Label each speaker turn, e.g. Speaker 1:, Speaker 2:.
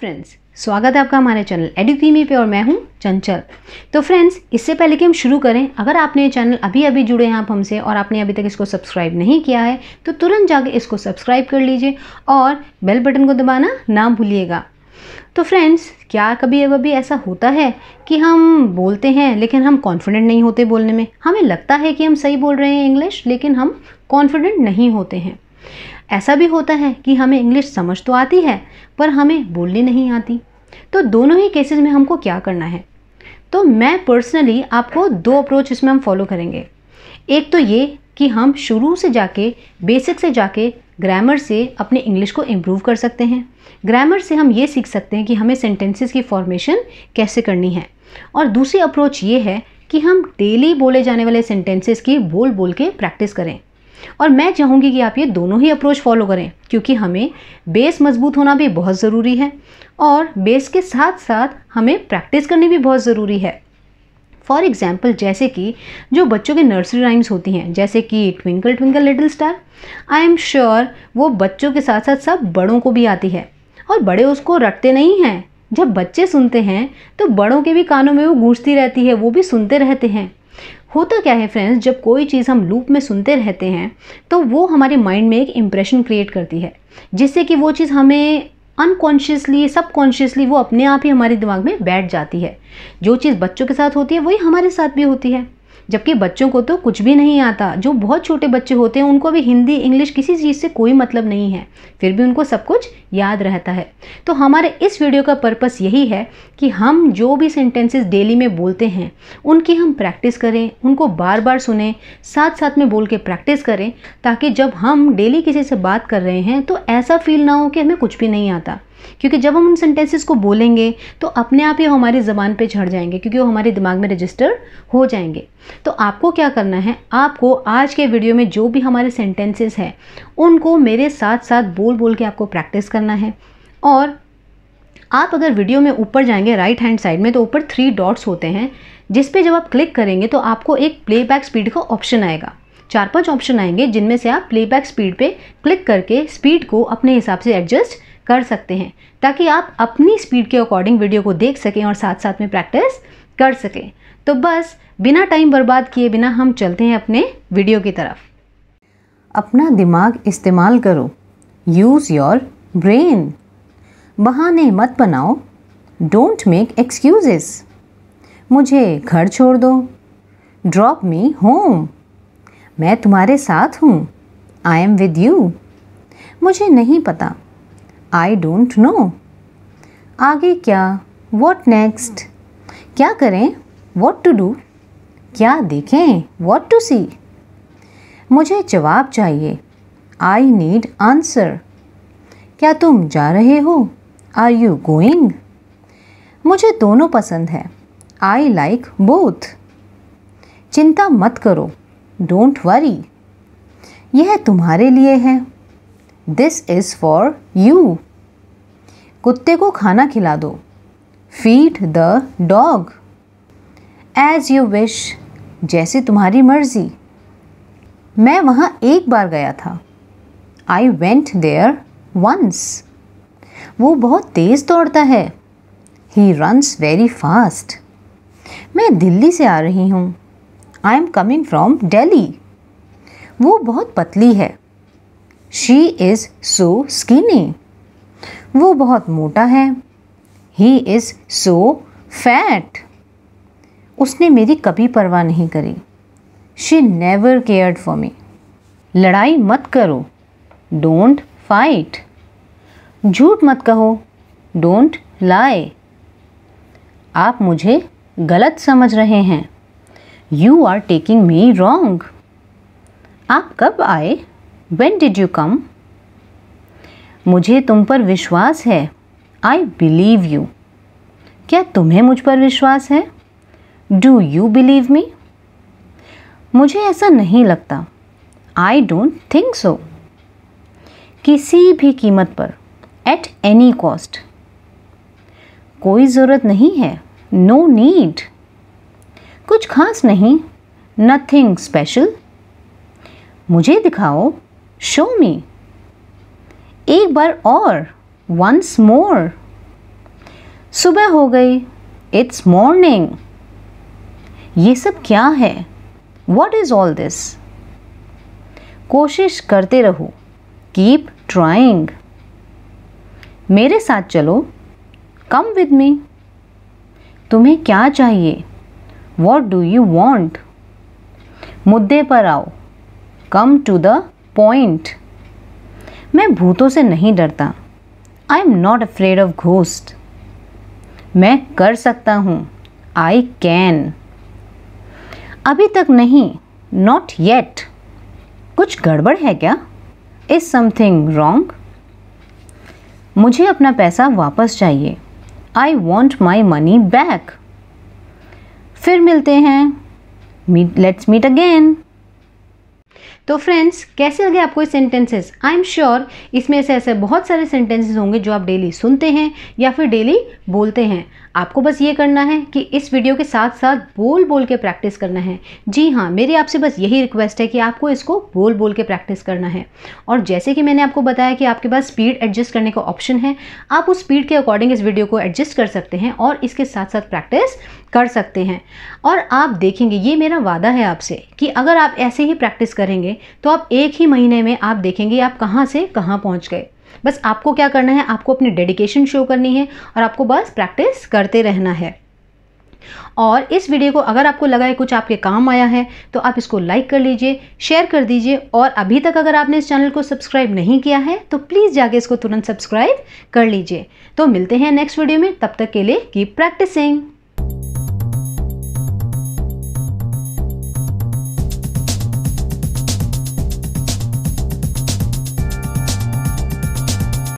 Speaker 1: friends स्वागत है आपका हमारे चैनल एडुकीमी पे और मैं हूँ चंचल तो फ्रेंड्स इससे पहले कि हम शुरू करें अगर आपने ये चैनल अभी अभी जुड़े हैं आप हमसे और आपने अभी तक इसको सब्सक्राइब नहीं किया है तो तुरंत जाके इसको सब्सक्राइब कर लीजिए और बेल बटन को दबाना ना भूलिएगा तो फ्रेंड्स क्या कभी कभी ऐसा होता है कि हम बोलते हैं लेकिन हम कॉन्फिडेंट नहीं होते बोलने में हमें लगता है कि हम सही बोल रहे हैं इंग्लिश लेकिन हम कॉन्फिडेंट नहीं होते हैं ऐसा भी होता है कि हमें इंग्लिश समझ तो आती है पर हमें बोलनी नहीं आती तो दोनों ही केसेस में हमको क्या करना है तो मैं पर्सनली आपको दो अप्रोच इसमें हम फॉलो करेंगे एक तो ये कि हम शुरू से जाके बेसिक से जाके ग्रामर से अपने इंग्लिश को इम्प्रूव कर सकते हैं ग्रामर से हम ये सीख सकते हैं कि हमें सेंटेंसेस की फॉर्मेशन कैसे करनी है और दूसरी अप्रोच ये है कि हम डेली बोले जाने वाले सेंटेंसेस की बोल बोल के प्रैक्टिस करें और मैं चाहूँगी कि आप ये दोनों ही अप्रोच फॉलो करें क्योंकि हमें बेस मजबूत होना भी बहुत ज़रूरी है और बेस के साथ साथ हमें प्रैक्टिस करनी भी बहुत ज़रूरी है फॉर एग्ज़ाम्पल जैसे कि जो बच्चों के नर्सरी राइम्स होती हैं जैसे कि twinkle twinkle little star I am sure वो बच्चों के साथ साथ सब बड़ों को भी आती है और बड़े उसको रटते नहीं हैं जब बच्चे सुनते हैं तो बड़ों के भी कानों में वो गूंजती रहती है वो भी सुनते रहते हैं होता क्या है फ्रेंड्स जब कोई चीज़ हम लूप में सुनते रहते हैं तो वो हमारे माइंड में एक इम्प्रेशन क्रिएट करती है जिससे कि वो चीज़ हमें अनकॉन्शियसली सबकॉन्शियसली वो अपने आप ही हमारे दिमाग में बैठ जाती है जो चीज़ बच्चों के साथ होती है वही हमारे साथ भी होती है जबकि बच्चों को तो कुछ भी नहीं आता जो बहुत छोटे बच्चे होते हैं उनको भी हिंदी इंग्लिश किसी चीज़ से कोई मतलब नहीं है फिर भी उनको सब कुछ याद रहता है तो हमारे इस वीडियो का पर्पस यही है कि हम जो भी सेंटेंसेस डेली में बोलते हैं उनकी हम प्रैक्टिस करें उनको बार बार सुने साथ साथ में बोल के प्रैक्टिस करें ताकि जब हम डेली किसी से बात कर रहे हैं तो ऐसा फील ना हो कि हमें कुछ भी नहीं आता क्योंकि जब हम उन सेंटेंसेस को बोलेंगे तो अपने आप ही हमारी ज़बान पे झड़ जाएंगे क्योंकि वो हमारे दिमाग में रजिस्टर हो जाएंगे तो आपको क्या करना है आपको आज के वीडियो में जो भी हमारे सेंटेंसेस हैं उनको मेरे साथ साथ बोल बोल के आपको प्रैक्टिस करना है और आप अगर वीडियो में ऊपर जाएंगे राइट हैंड साइड में तो ऊपर थ्री डॉट्स होते हैं जिस पे जब आप क्लिक करेंगे तो आपको एक प्लेबैक स्पीड का ऑप्शन आएगा चार पांच ऑप्शन आएंगे जिनमें से आप प्लेबैक स्पीड पे क्लिक करके स्पीड को अपने हिसाब से एडजस्ट कर सकते हैं ताकि आप अपनी स्पीड के अकॉर्डिंग वीडियो को देख सकें और साथ साथ में प्रैक्टिस कर सकें तो बस बिना टाइम बर्बाद किए बिना हम चलते हैं अपने वीडियो की तरफ अपना दिमाग इस्तेमाल करो यूज़ योर ब्रेन बहाने मत बनाओ डोंट मेक एक्सक्यूजेस मुझे घर छोड़ दो ड्रॉप मी होम मैं तुम्हारे साथ हूँ आई एम विद यू मुझे नहीं पता आई डोंट नो आगे क्या वॉट नेक्स्ट क्या करें वॉट टू डू क्या देखें वॉट टू सी मुझे जवाब चाहिए आई नीड आंसर क्या तुम जा रहे हो आर यू गोइंग मुझे दोनों पसंद है आई लाइक बोथ चिंता मत करो डोंट वरी यह तुम्हारे लिए है दिस इज़ फॉर यू कुत्ते को खाना खिला दो feed the dog as you wish जैसे तुम्हारी मर्जी मैं वहाँ एक बार गया था आई वेंट देयर वंस वो बहुत तेज़ दौड़ता है ही रन्स वेरी फास्ट मैं दिल्ली से आ रही हूँ I am coming from Delhi वो बहुत पतली है शी इज़ सो स्किनी वो बहुत मोटा है ही इज़ सो फैट उसने मेरी कभी परवाह नहीं करी she never cared for me लड़ाई मत करो डोंट फाइट झूठ मत कहो डोंट लाए आप मुझे गलत समझ रहे हैं you are taking me wrong आप कब आए वेन डिड यू कम मुझे तुम पर विश्वास है आई बिलीव यू क्या तुम्हें मुझ पर विश्वास है डू यू बिलीव मी मुझे ऐसा नहीं लगता आई डोंट थिंक सो किसी भी कीमत पर एट एनी कॉस्ट कोई ज़रूरत नहीं है नो no नीड कुछ खास नहीं नथिंग स्पेशल मुझे दिखाओ शो मी एक बार और वंस मोर सुबह हो गई इट्स मॉर्निंग ये सब क्या है वॉट इज़ ऑल दिस कोशिश करते रहो कीप ट्राइंग मेरे साथ चलो कम विद मी तुम्हें क्या चाहिए वॉट डू यू वॉन्ट मुद्दे पर आओ कम टू द पॉइंट मैं भूतों से नहीं डरता I am not afraid of ghost मैं कर सकता हूँ आई कैन अभी तक नहीं नॉट येट कुछ गड़बड़ है क्या इज़ समथिंग रॉन्ग मुझे अपना पैसा वापस चाहिए I want my money back फिर मिलते हैं मीट लेट्स मीट अगेन तो फ्रेंड्स कैसे लगे आपको ये सेंटेंसेस आई एम श्योर इसमें से ऐसे बहुत सारे सेंटेंसेस होंगे जो आप डेली सुनते हैं या फिर डेली बोलते हैं आपको बस ये करना है कि इस वीडियो के साथ साथ बोल बोल के प्रैक्टिस करना है जी हाँ मेरी आपसे बस यही रिक्वेस्ट है कि आपको इसको बोल बोल के प्रैक्टिस करना है और जैसे कि मैंने आपको बताया कि आपके पास स्पीड एडजस्ट करने का ऑप्शन है आप उस स्पीड के अकॉर्डिंग इस वीडियो को एडजस्ट कर सकते हैं और इसके साथ साथ प्रैक्टिस कर सकते हैं और आप देखेंगे ये मेरा वादा है आपसे कि अगर आप ऐसे ही प्रैक्टिस करेंगे तो आप एक ही महीने में आप देखेंगे आप कहाँ से कहाँ पहुँच गए बस आपको क्या करना है आपको अपनी डेडिकेशन शो करनी है और आपको बस प्रैक्टिस करते रहना है और इस वीडियो को अगर आपको लगा है कुछ आपके काम आया है तो आप इसको लाइक कर लीजिए शेयर कर दीजिए और अभी तक अगर आपने इस चैनल को सब्सक्राइब नहीं किया है तो प्लीज़ जाके इसको तुरंत सब्सक्राइब कर लीजिए तो मिलते हैं नेक्स्ट वीडियो में तब तक के लिए कीप प्रैक्टिसिंग